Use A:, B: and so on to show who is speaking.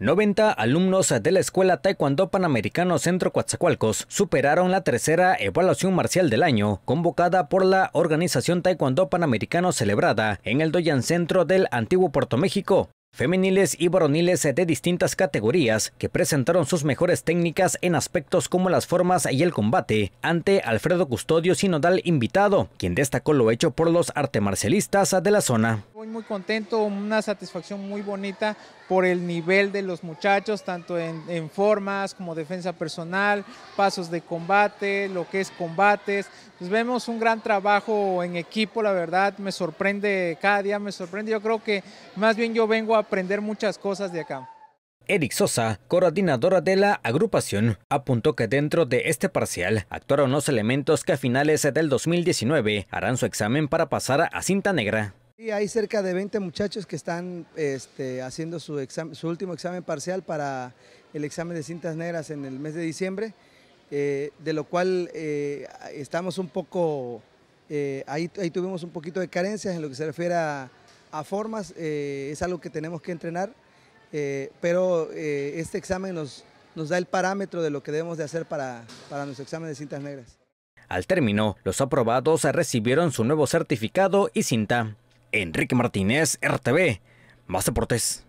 A: 90 alumnos de la Escuela Taekwondo Panamericano Centro Coatzacoalcos superaron la tercera evaluación marcial del año, convocada por la Organización Taekwondo Panamericano celebrada en el Doyan Centro del antiguo Puerto México. Femeniles y varoniles de distintas categorías que presentaron sus mejores técnicas en aspectos como las formas y el combate ante Alfredo Custodio Sinodal invitado, quien destacó lo hecho por los artemarcialistas de la zona
B: muy contento, una satisfacción muy bonita por el nivel de los muchachos, tanto en, formas como defensa personal, pasos de combate, lo que es combates. Pues vemos un gran trabajo en equipo, la verdad, me sorprende cada día, me sorprende. Yo creo que más bien yo vengo a aprender muchas cosas de acá.
A: Eric Sosa, coordinadora de la agrupación, apuntó que dentro de este parcial actuaron los elementos que a finales del 2019 harán su examen para pasar a cinta negra
C: hay cerca de 20 muchachos que están este, haciendo su, último examen parcial para el examen de cintas negras en el mes de diciembre, eh, de lo cual eh, estamos un poco, eh, ahí, tuvimos un poquito de carencias en lo que se refiere a, formas, es algo que tenemos que entrenar, pero este examen nos, da el parámetro de lo que debemos de hacer para, para nuestro examen de cintas negras.
A: Al término, los aprobados recibieron su nuevo certificado y cinta. Enrique Martínez, RTV. Más deportes.